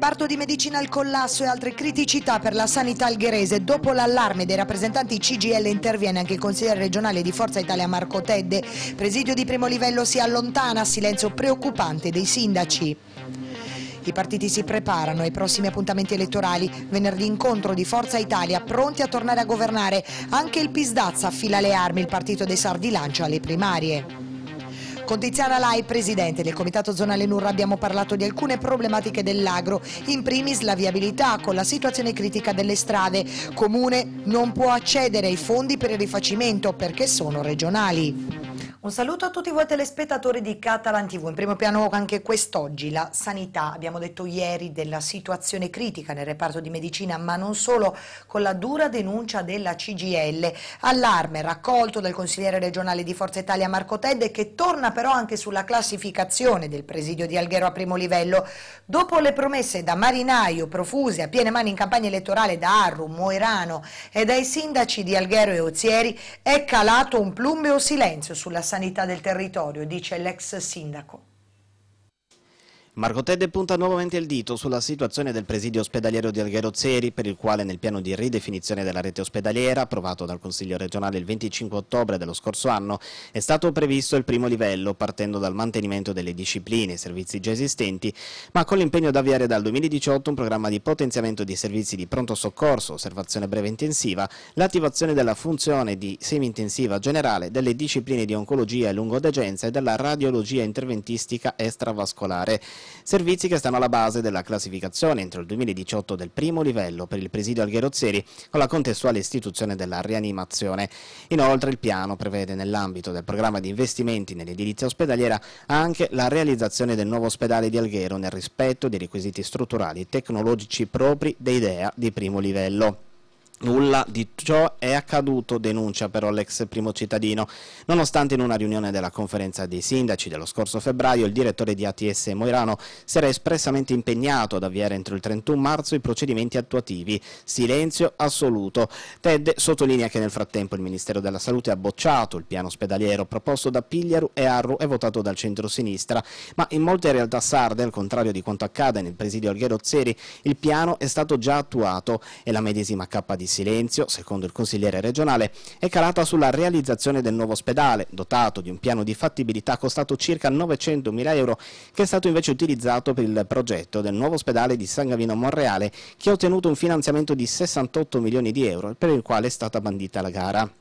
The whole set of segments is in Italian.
reparto di medicina al collasso e altre criticità per la sanità algherese. Dopo l'allarme dei rappresentanti CGL interviene anche il consigliere regionale di Forza Italia Marco Tedde. Presidio di primo livello si allontana, silenzio preoccupante dei sindaci. I partiti si preparano ai prossimi appuntamenti elettorali. Venerdì incontro di Forza Italia, pronti a tornare a governare. Anche il Pisdazza affila le armi, il partito dei Sardi lancia le primarie. Con Tiziana Lai, presidente del Comitato Zonale Nurra, abbiamo parlato di alcune problematiche dell'agro, in primis la viabilità con la situazione critica delle strade. Comune non può accedere ai fondi per il rifacimento perché sono regionali. Un saluto a tutti voi telespettatori di Catalan TV. In primo piano anche quest'oggi la sanità. Abbiamo detto ieri della situazione critica nel reparto di medicina, ma non solo, con la dura denuncia della CGL. Allarme raccolto dal consigliere regionale di Forza Italia Marco Tedde che torna però anche sulla classificazione del presidio di Alghero a primo livello. Dopo le promesse da marinaio profuse a piene mani in campagna elettorale da Arru, Moerano e dai sindaci di Alghero e Ozieri, è calato un plumbeo silenzio sulla sanità del territorio, dice l'ex sindaco. Marco Tedde punta nuovamente il dito sulla situazione del presidio ospedaliero di Alghero Zeri, per il quale nel piano di ridefinizione della rete ospedaliera, approvato dal Consiglio regionale il 25 ottobre dello scorso anno, è stato previsto il primo livello, partendo dal mantenimento delle discipline e servizi già esistenti, ma con l'impegno di avviare dal 2018 un programma di potenziamento di servizi di pronto soccorso, osservazione breve intensiva, l'attivazione della funzione di semi-intensiva generale delle discipline di oncologia e lungodegenza e della radiologia interventistica extravascolare. Servizi che stanno alla base della classificazione entro il 2018 del primo livello per il presidio Algherozzeri con la contestuale istituzione della rianimazione. Inoltre il piano prevede nell'ambito del programma di investimenti nell'edilizia ospedaliera anche la realizzazione del nuovo ospedale di Alghero nel rispetto dei requisiti strutturali e tecnologici propri dei DEA di primo livello. Nulla di ciò è accaduto, denuncia però l'ex primo cittadino. Nonostante in una riunione della conferenza dei sindaci dello scorso febbraio il direttore di ATS Moirano si era espressamente impegnato ad avviare entro il 31 marzo i procedimenti attuativi. Silenzio assoluto. Ted sottolinea che nel frattempo il Ministero della Salute ha bocciato il piano ospedaliero proposto da Pigliaru e Arru e votato dal centro-sinistra, ma in molte realtà sarde, al contrario di quanto accade nel presidio Alghero Zeri, il piano è stato già attuato e la medesima K silenzio, secondo il consigliere regionale, è calata sulla realizzazione del nuovo ospedale, dotato di un piano di fattibilità costato circa 900 mila euro, che è stato invece utilizzato per il progetto del nuovo ospedale di San Gavino Monreale, che ha ottenuto un finanziamento di 68 milioni di euro, per il quale è stata bandita la gara.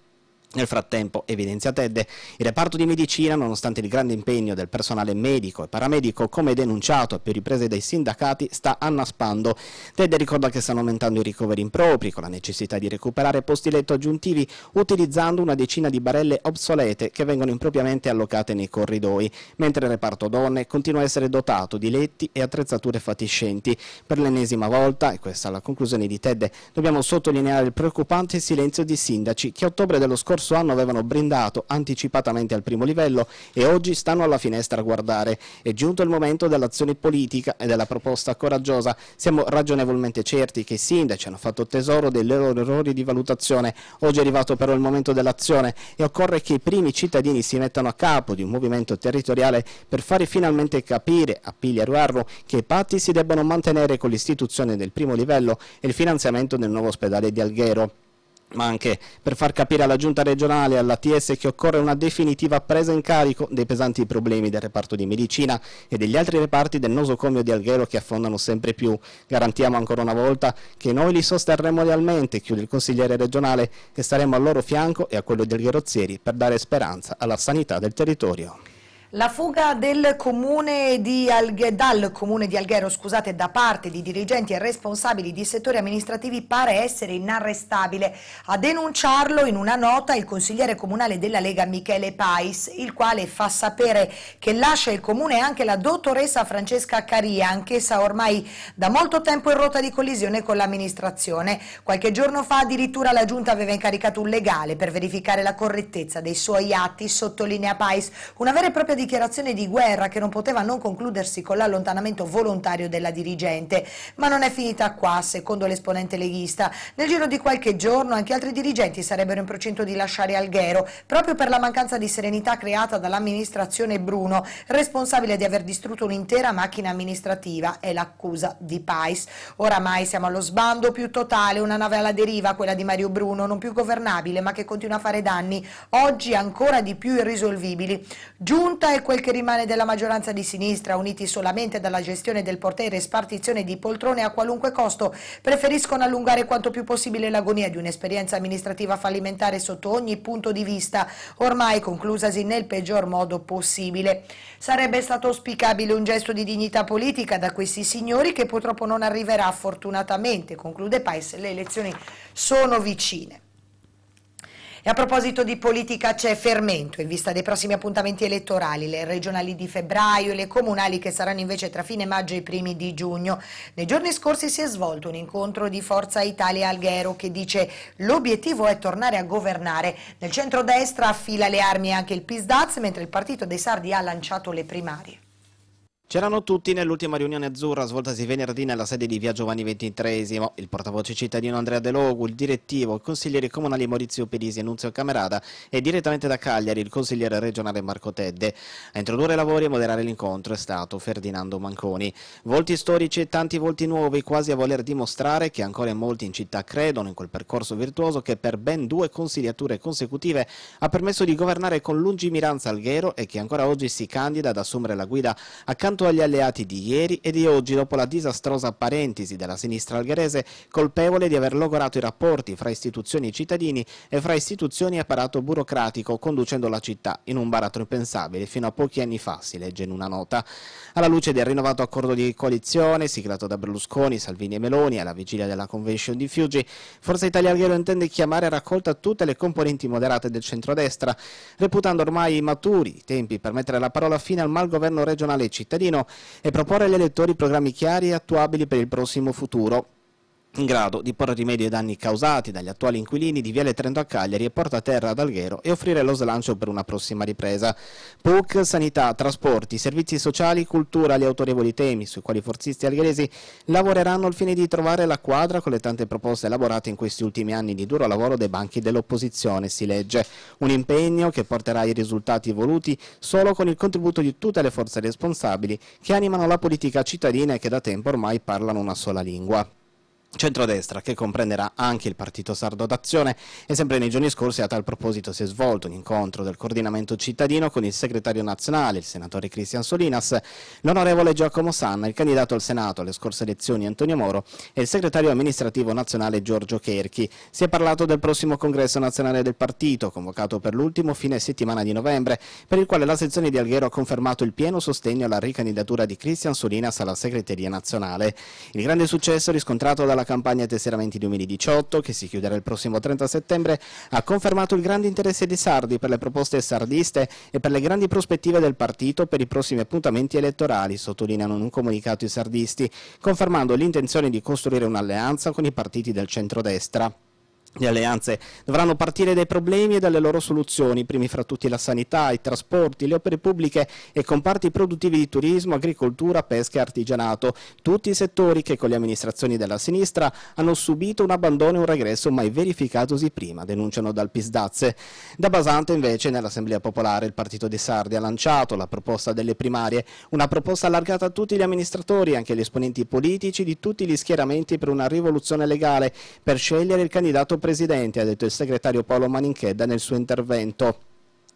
Nel frattempo, evidenzia Ted, il reparto di medicina, nonostante il grande impegno del personale medico e paramedico, come denunciato a più riprese dai sindacati, sta annaspando. Ted ricorda che stanno aumentando i ricoveri impropri, con la necessità di recuperare posti letto aggiuntivi, utilizzando una decina di barelle obsolete che vengono impropriamente allocate nei corridoi, mentre il reparto donne continua a essere dotato di letti e attrezzature fatiscenti. Per l'ennesima volta, e questa è la conclusione di Ted, dobbiamo sottolineare il preoccupante silenzio di sindaci che a ottobre dello scorso scorso anno avevano brindato anticipatamente al primo livello e oggi stanno alla finestra a guardare. È giunto il momento dell'azione politica e della proposta coraggiosa. Siamo ragionevolmente certi che i sindaci hanno fatto tesoro dei loro errori di valutazione. Oggi è arrivato però il momento dell'azione e occorre che i primi cittadini si mettano a capo di un movimento territoriale per fare finalmente capire a Piglia Ruarro che i patti si debbano mantenere con l'istituzione del primo livello e il finanziamento del nuovo ospedale di Alghero ma anche per far capire alla giunta regionale e all'ATS che occorre una definitiva presa in carico dei pesanti problemi del reparto di medicina e degli altri reparti del nosocomio di Alghero che affondano sempre più. Garantiamo ancora una volta che noi li sosterremo lealmente, chiude il consigliere regionale, e staremo al loro fianco e a quello degli Algherozzieri per dare speranza alla sanità del territorio. La fuga del comune Alghe, dal comune di Alghero scusate, da parte di dirigenti e responsabili di settori amministrativi pare essere inarrestabile. A denunciarlo in una nota il consigliere comunale della Lega Michele Pais, il quale fa sapere che lascia il comune anche la dottoressa Francesca Caria, anch'essa ormai da molto tempo in rotta di collisione con l'amministrazione. Qualche giorno fa addirittura la giunta aveva incaricato un legale per verificare la correttezza dei suoi atti, sottolinea Pais, una vera e propria dichiarazione di guerra che non poteva non concludersi con l'allontanamento volontario della dirigente. Ma non è finita qua, secondo l'esponente leghista. Nel giro di qualche giorno anche altri dirigenti sarebbero in procinto di lasciare Alghero, proprio per la mancanza di serenità creata dall'amministrazione Bruno, responsabile di aver distrutto un'intera macchina amministrativa, è l'accusa di Pais. Oramai siamo allo sbando più totale, una nave alla deriva, quella di Mario Bruno, non più governabile ma che continua a fare danni, oggi ancora di più irrisolvibili. Giunta questa è quel che rimane della maggioranza di sinistra, uniti solamente dalla gestione del portiere e spartizione di poltrone a qualunque costo, preferiscono allungare quanto più possibile l'agonia di un'esperienza amministrativa fallimentare sotto ogni punto di vista, ormai conclusasi nel peggior modo possibile. Sarebbe stato auspicabile un gesto di dignità politica da questi signori che purtroppo non arriverà fortunatamente, conclude Paes, le elezioni sono vicine. E a proposito di politica c'è fermento in vista dei prossimi appuntamenti elettorali, le regionali di febbraio e le comunali che saranno invece tra fine maggio e primi di giugno. Nei giorni scorsi si è svolto un incontro di Forza Italia Alghero che dice l'obiettivo è tornare a governare. Nel centro-destra affila le armi anche il PISDAZ mentre il partito dei Sardi ha lanciato le primarie. C'erano tutti nell'ultima riunione azzurra svoltasi venerdì nella sede di Via Giovanni XXIII, il portavoce cittadino Andrea De Logu, il direttivo, i consiglieri comunali Maurizio Pedisi e Nunzio Camerada e direttamente da Cagliari il consigliere regionale Marco Tedde. A introdurre i lavori e moderare l'incontro è stato Ferdinando Manconi. Volti storici e tanti volti nuovi, quasi a voler dimostrare che ancora molti in città credono in quel percorso virtuoso che per ben due consigliature consecutive ha permesso di governare con lungimiranza Alghero e che ancora oggi si candida ad assumere la guida accanto quanto agli alleati di ieri e di oggi, dopo la disastrosa parentesi della sinistra algherese, colpevole di aver logorato i rapporti fra istituzioni e cittadini e fra istituzioni e apparato burocratico, conducendo la città in un baratro impensabile fino a pochi anni fa, si legge in una nota. Alla luce del rinnovato accordo di coalizione, siglato da Berlusconi, Salvini e Meloni, alla vigilia della convention di Fiuggi, Forza Italia Alghero intende chiamare a raccolta tutte le componenti moderate del centrodestra, reputando ormai maturi i tempi per mettere la parola fine al malgoverno regionale e cittadino cittadino e proporre agli elettori programmi chiari e attuabili per il prossimo futuro in grado di porre rimedio ai danni causati dagli attuali inquilini di Viale Trento a Cagliari e Porta Terra ad Alghero e offrire lo slancio per una prossima ripresa. PUC, sanità, trasporti, servizi sociali, cultura, gli autorevoli temi sui quali i forzisti algheresi lavoreranno al fine di trovare la quadra con le tante proposte elaborate in questi ultimi anni di duro lavoro dei banchi dell'opposizione, si legge. Un impegno che porterà i risultati voluti solo con il contributo di tutte le forze responsabili che animano la politica cittadina e che da tempo ormai parlano una sola lingua centrodestra che comprenderà anche il partito sardo d'azione e sempre nei giorni scorsi a tal proposito si è svolto un incontro del coordinamento cittadino con il segretario nazionale, il senatore Cristian Solinas, l'onorevole Giacomo Sanna, il candidato al Senato alle scorse elezioni Antonio Moro e il segretario amministrativo nazionale Giorgio Cherchi. Si è parlato del prossimo congresso nazionale del partito convocato per l'ultimo fine settimana di novembre per il quale la sezione di Alghero ha confermato il pieno sostegno alla ricandidatura di Cristian Solinas alla segreteria nazionale. Il grande successo riscontrato dalla la campagna tesseramenti 2018, che si chiuderà il prossimo 30 settembre, ha confermato il grande interesse dei Sardi per le proposte sardiste e per le grandi prospettive del partito per i prossimi appuntamenti elettorali, sottolineano in un comunicato i sardisti, confermando l'intenzione di costruire un'alleanza con i partiti del centrodestra. Le alleanze dovranno partire dai problemi e dalle loro soluzioni, primi fra tutti la sanità, i trasporti, le opere pubbliche e comparti produttivi di turismo, agricoltura, pesca e artigianato, tutti i settori che con le amministrazioni della sinistra hanno subito un abbandono e un regresso mai verificatosi prima, denunciano dal Pisdazze. Da Basante invece nell'Assemblea Popolare il Partito di Sardi ha lanciato la proposta delle primarie, una proposta allargata a tutti gli amministratori, anche agli esponenti politici di tutti gli schieramenti per una rivoluzione legale, per scegliere il candidato Presidente, ha detto il segretario Paolo Maninchedda nel suo intervento.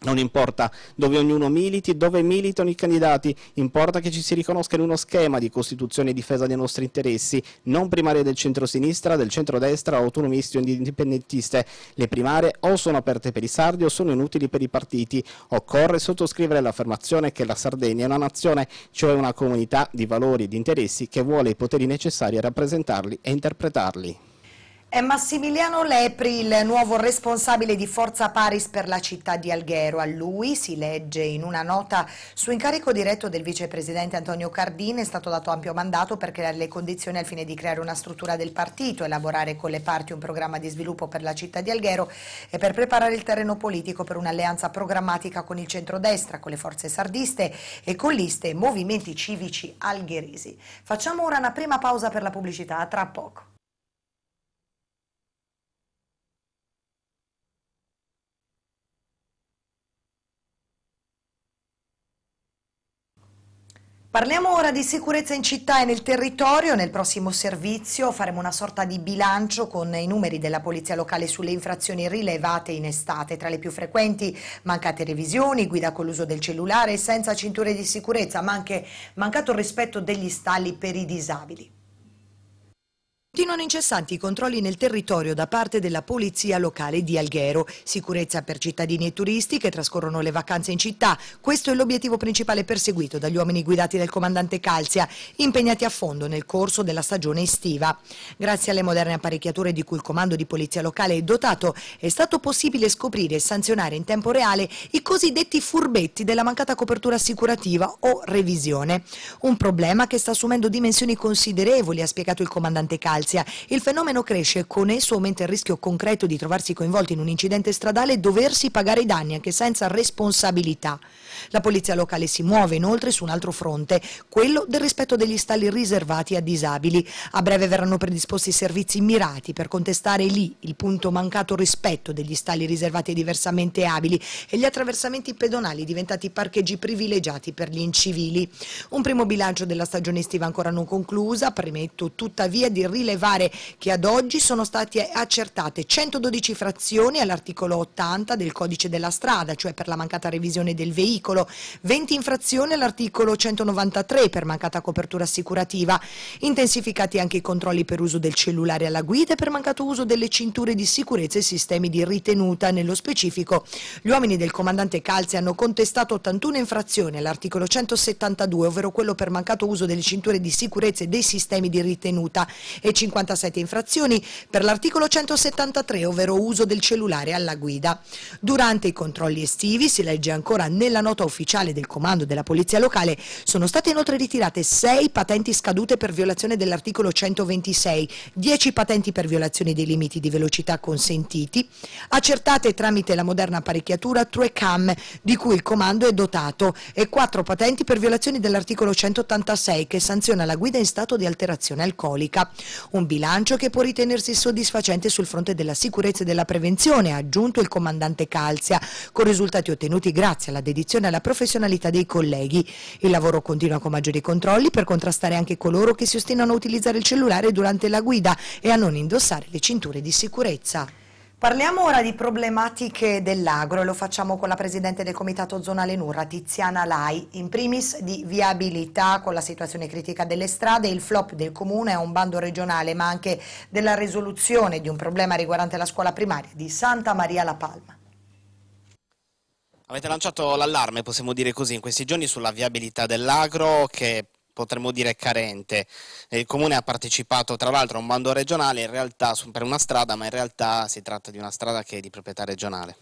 Non importa dove ognuno militi, dove militano i candidati, importa che ci si riconosca in uno schema di Costituzione e difesa dei nostri interessi, non primarie del centro-sinistra, del centro-destra, autonomisti o indipendentiste. Le primarie o sono aperte per i sardi o sono inutili per i partiti. Occorre sottoscrivere l'affermazione che la Sardegna è una nazione, cioè una comunità di valori e di interessi che vuole i poteri necessari a rappresentarli e interpretarli. È Massimiliano Lepri il nuovo responsabile di Forza Paris per la città di Alghero. A lui, si legge in una nota su incarico diretto del vicepresidente Antonio Cardini, è stato dato ampio mandato per creare le condizioni al fine di creare una struttura del partito, elaborare con le parti un programma di sviluppo per la città di Alghero e per preparare il terreno politico per un'alleanza programmatica con il centrodestra, con le forze sardiste e con liste e movimenti civici algheresi. Facciamo ora una prima pausa per la pubblicità, tra poco. Parliamo ora di sicurezza in città e nel territorio. Nel prossimo servizio faremo una sorta di bilancio con i numeri della Polizia Locale sulle infrazioni rilevate in estate. Tra le più frequenti mancate revisioni, guida con l'uso del cellulare, senza cinture di sicurezza, ma anche mancato rispetto degli stalli per i disabili. Continuano incessanti i controlli nel territorio da parte della polizia locale di Alghero. Sicurezza per cittadini e turisti che trascorrono le vacanze in città. Questo è l'obiettivo principale perseguito dagli uomini guidati dal comandante Calzia, impegnati a fondo nel corso della stagione estiva. Grazie alle moderne apparecchiature di cui il comando di polizia locale è dotato, è stato possibile scoprire e sanzionare in tempo reale i cosiddetti furbetti della mancata copertura assicurativa o revisione. Un problema che sta assumendo dimensioni considerevoli, ha spiegato il comandante Calzia dell'anfalzia. Il fenomeno cresce e con esso aumenta il rischio concreto di trovarsi coinvolti in un incidente stradale e doversi pagare i danni anche senza responsabilità. La polizia locale si muove inoltre su un altro fronte, quello del rispetto degli stalli riservati a disabili. A breve verranno predisposti servizi mirati per contestare lì il punto mancato rispetto degli stalli riservati ai diversamente abili e gli attraversamenti pedonali diventati parcheggi privilegiati per gli incivili. Un primo bilancio della stagione estiva ancora non conclusa, premetto tuttavia di rilevare rilevare che ad oggi sono state accertate 112 frazioni all'articolo 80 del codice della strada, cioè per la mancata revisione del veicolo, 20 infrazioni all'articolo 193 per mancata copertura assicurativa, intensificati anche i controlli per uso del cellulare alla guida e per mancato uso delle cinture di sicurezza e sistemi di ritenuta. Nello specifico, gli uomini del comandante Calzi hanno contestato 81 infrazioni all'articolo 172, ovvero quello per mancato uso delle cinture di sicurezza e dei sistemi di ritenuta e 57 infrazioni per l'articolo 173, ovvero uso del cellulare alla guida. Durante i controlli estivi, si legge ancora nella nota ufficiale del comando della Polizia Locale, sono state inoltre ritirate 6 patenti scadute per violazione dell'articolo 126, 10 patenti per violazione dei limiti di velocità consentiti, accertate tramite la moderna apparecchiatura TrueCam, di cui il comando è dotato, e 4 patenti per violazioni dell'articolo 186 che sanziona la guida in stato di alterazione alcolica. Un bilancio che può ritenersi soddisfacente sul fronte della sicurezza e della prevenzione, ha aggiunto il comandante Calzia, con risultati ottenuti grazie alla dedizione e alla professionalità dei colleghi. Il lavoro continua con maggiori controlli per contrastare anche coloro che si ostinano a utilizzare il cellulare durante la guida e a non indossare le cinture di sicurezza. Parliamo ora di problematiche dell'agro e lo facciamo con la Presidente del Comitato Zonale Nurra, Tiziana Lai. In primis di viabilità con la situazione critica delle strade, il flop del Comune è un bando regionale ma anche della risoluzione di un problema riguardante la scuola primaria di Santa Maria La Palma. Avete lanciato l'allarme, possiamo dire così, in questi giorni sulla viabilità dell'agro che potremmo dire carente. Il comune ha partecipato tra l'altro a un bando regionale in realtà per una strada, ma in realtà si tratta di una strada che è di proprietà regionale.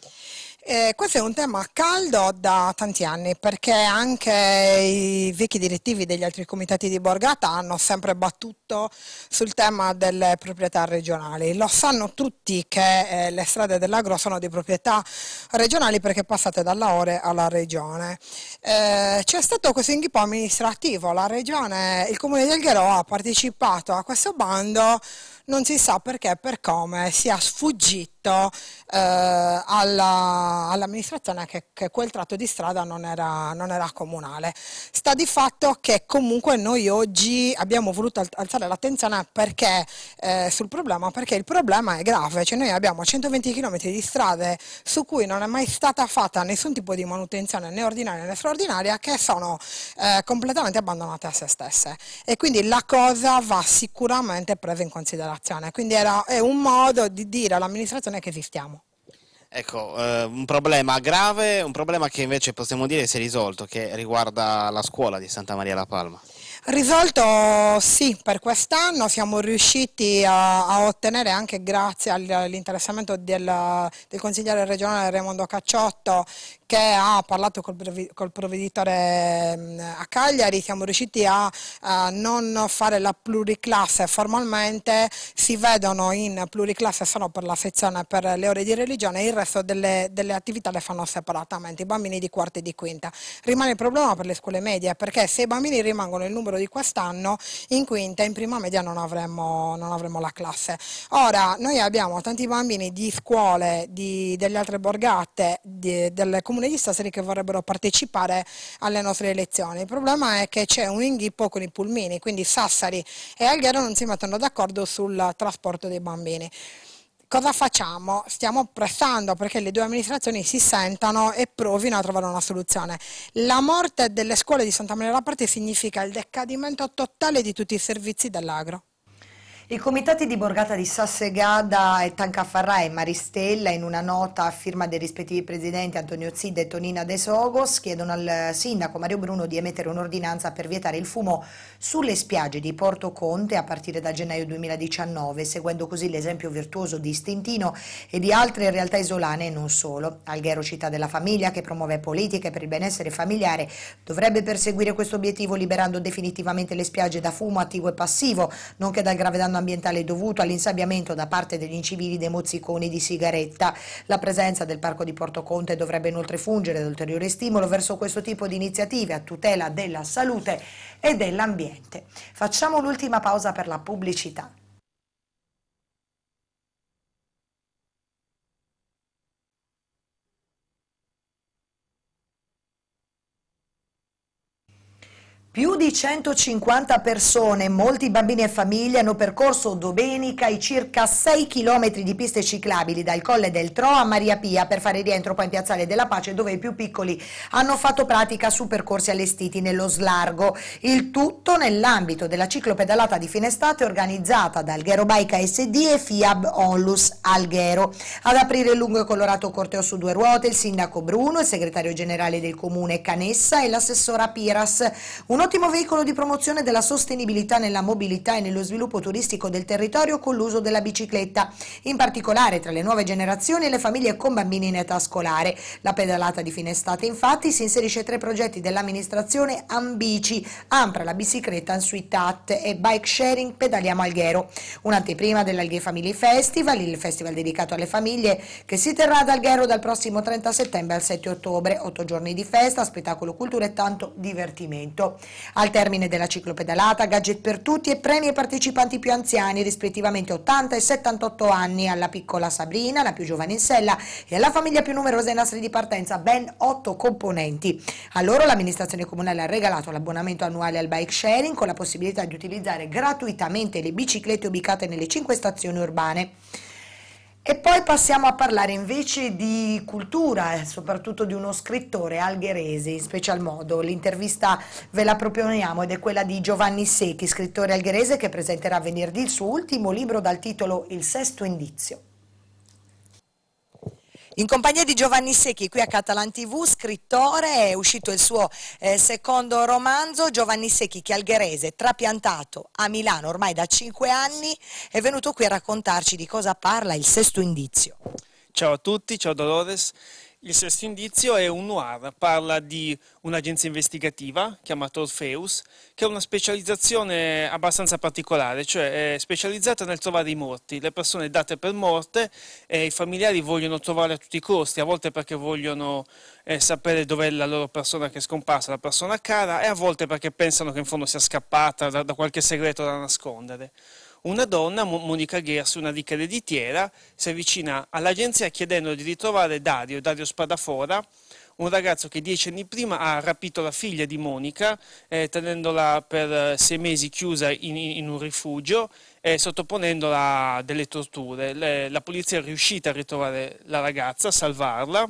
Eh, questo è un tema caldo da tanti anni perché anche i vecchi direttivi degli altri comitati di Borgata hanno sempre battuto sul tema delle proprietà regionali. Lo sanno tutti che eh, le strade dell'agro sono di proprietà regionali perché passate dalla ore alla regione. Eh, c'è stato questo inghippo amministrativo, la regione, il comune di Gherò ha partecipato a questo bando non si sa perché e per come sia sfuggito eh, all'amministrazione all che, che, quel tratto di strada non era, non era, comunale. Sta di fatto che comunque noi oggi abbiamo voluto alzare l'attenzione eh, sul problema perché il problema è grave, cioè noi abbiamo 120 km di strade su cui non è mai stata fatta nessun tipo di manutenzione né ordinaria né straordinaria che sono eh, completamente abbandonate a se stesse e quindi la cosa va sicuramente presa in considerazione amministrazione, quindi era, è un modo di dire all'amministrazione che esistiamo. Ecco, eh, un problema grave, un problema che invece possiamo dire si è risolto, che riguarda la scuola di Santa Maria La Palma. Risolto sì, per quest'anno siamo riusciti a, a, ottenere anche grazie all'interessamento del, del, consigliere regionale Raimondo Cacciotto che ha parlato col, col provveditore mm, a Cagliari, siamo riusciti a, a non fare la pluriclasse formalmente, si vedono in pluriclasse solo per la sezione per le ore di religione, il resto delle, delle attività le fanno separatamente, i bambini di quarta e di quinta. Rimane il problema per le scuole medie perché se i bambini rimangono il numero di quest'anno, in quinta, in prima media non avremmo, non avremmo la classe. Ora, noi abbiamo tanti bambini di scuole, di, delle altre borgate, di, delle comunità, comuni di Sassari che vorrebbero partecipare alle nostre elezioni. Il problema è che c'è un inghippo con i pulmini, quindi Sassari e Alghero non si mettono d'accordo sul trasporto dei bambini cosa facciamo? Stiamo pressando perché le due amministrazioni si sentano e provino a trovare una soluzione. La morte delle scuole di Santa Maria da Parte significa il decadimento totale di tutti i servizi dell'agro. I comitati di Borgata di Sassegada e Tancafarra e Maristella in una nota a firma dei rispettivi presidenti Antonio Zidda e Tonina De Sogos chiedono al sindaco Mario Bruno di emettere un'ordinanza per vietare il fumo sulle spiagge di Porto Conte a partire da gennaio 2019, seguendo così l'esempio virtuoso di Stintino e di altre realtà isolane e non solo. Alghero Città della Famiglia, che promuove politiche per il benessere familiare, dovrebbe perseguire questo obiettivo liberando definitivamente le spiagge da fumo attivo e passivo, nonché dal grave danno ambientale dovuto all'insabbiamento da parte degli incivili dei mozziconi di sigaretta. La presenza del parco di Porto Conte dovrebbe inoltre fungere da ulteriore stimolo verso questo tipo di iniziative a tutela della salute e dell'ambiente. Facciamo l'ultima pausa per la pubblicità. Più di 150 persone, molti bambini e famiglie, hanno percorso domenica i circa 6 km di piste ciclabili dal Colle del Tro a Maria Pia per fare rientro poi in Piazzale della Pace dove i più piccoli hanno fatto pratica su percorsi allestiti nello slargo. Il tutto nell'ambito della ciclopedalata di fine estate organizzata da Alghero Baica SD e FIAB Onlus Alghero. Ad aprire il lungo e colorato corteo su due ruote il sindaco Bruno, il segretario generale del comune Canessa e l'assessora Piras. Un un ottimo veicolo di promozione della sostenibilità nella mobilità e nello sviluppo turistico del territorio con l'uso della bicicletta, in particolare tra le nuove generazioni e le famiglie con bambini in età scolare. La pedalata di fine estate infatti si inserisce tra i progetti dell'amministrazione Ambici, Ampra la bicicletta Ansuitat e Bike Sharing Pedaliamo Alghero. Un'anteprima dell'Alghe Family Festival, il festival dedicato alle famiglie che si terrà ad Alghero dal prossimo 30 settembre al 7 ottobre. Otto giorni di festa, spettacolo, cultura e tanto divertimento. Al termine della ciclopedalata, gadget per tutti e premi ai partecipanti più anziani, rispettivamente 80 e 78 anni, alla piccola Sabrina, la più giovane in sella, e alla famiglia più numerosa in nastri di partenza, ben 8 componenti. A loro l'amministrazione comunale ha regalato l'abbonamento annuale al bike sharing con la possibilità di utilizzare gratuitamente le biciclette ubicate nelle 5 stazioni urbane. E poi passiamo a parlare invece di cultura, eh, soprattutto di uno scrittore algherese in special modo. L'intervista ve la proponiamo ed è quella di Giovanni Secchi, scrittore algherese che presenterà venerdì il suo ultimo libro dal titolo Il sesto indizio. In compagnia di Giovanni Secchi, qui a Catalan TV, scrittore, è uscito il suo eh, secondo romanzo, Giovanni Secchi, chialgherese, trapiantato a Milano ormai da cinque anni, è venuto qui a raccontarci di cosa parla il sesto indizio. Ciao a tutti, ciao Dolores. Il sesto indizio è un noir, parla di un'agenzia investigativa chiamata Orpheus, che ha una specializzazione abbastanza particolare, cioè è specializzata nel trovare i morti, le persone date per morte e i familiari vogliono trovare a tutti i costi, a volte perché vogliono eh, sapere dov'è la loro persona che è scomparsa, la persona cara, e a volte perché pensano che in fondo sia scappata da, da qualche segreto da nascondere. Una donna, Monica Gers, una ricca ereditiera, si avvicina all'agenzia chiedendo di ritrovare Dario, Dario Spadafora, un ragazzo che dieci anni prima ha rapito la figlia di Monica, eh, tenendola per eh, sei mesi chiusa in, in un rifugio e eh, sottoponendola a delle torture. Le, la polizia è riuscita a ritrovare la ragazza, a salvarla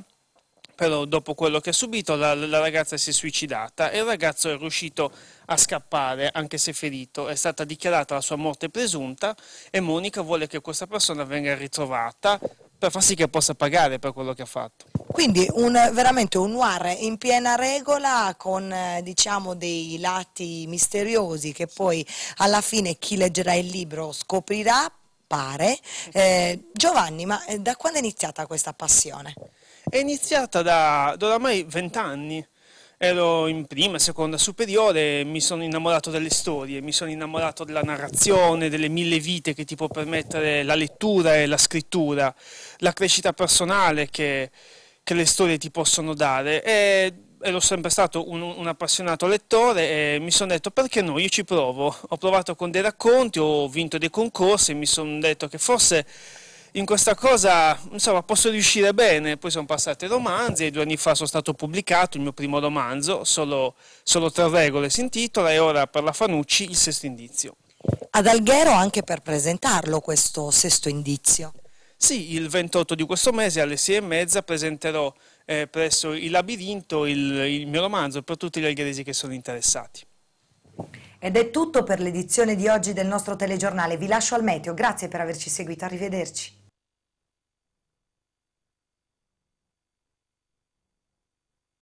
però dopo quello che ha subito la, la, ragazza si è suicidata e il ragazzo è riuscito a scappare anche se ferito, è stata dichiarata la sua morte presunta e Monica vuole che questa persona venga ritrovata per far sì che possa pagare per quello che ha fatto. Quindi un, veramente un noir in piena regola con eh, diciamo, dei lati misteriosi che poi alla fine chi leggerà il libro scoprirà, pare. Eh, Giovanni, ma eh, da quando è iniziata questa passione? è iniziata da, da oramai vent'anni. Ero in prima, seconda superiore, e mi sono innamorato delle storie, mi sono innamorato della narrazione, delle mille vite che ti può permettere la lettura e la scrittura, la crescita personale che, che le storie ti possono dare. E ero sempre stato un, un, appassionato lettore e mi sono detto perché no, io ci provo. Ho provato con dei racconti, ho vinto dei concorsi, mi sono detto che forse in questa cosa insomma, posso riuscire bene. Poi sono passati romanzi e due anni fa sono stato pubblicato il mio primo romanzo, solo, solo tre regole si intitola, e ora per la Fanucci il sesto indizio. Ad Alghero anche per presentarlo questo sesto indizio. Sì, il 28 di questo mese alle 6 e mezza presenterò eh, presso il labirinto il, il mio romanzo per tutti gli algheresi che sono interessati. Ed è tutto per l'edizione di oggi del nostro telegiornale. Vi lascio al meteo. Grazie per averci seguito. Arrivederci.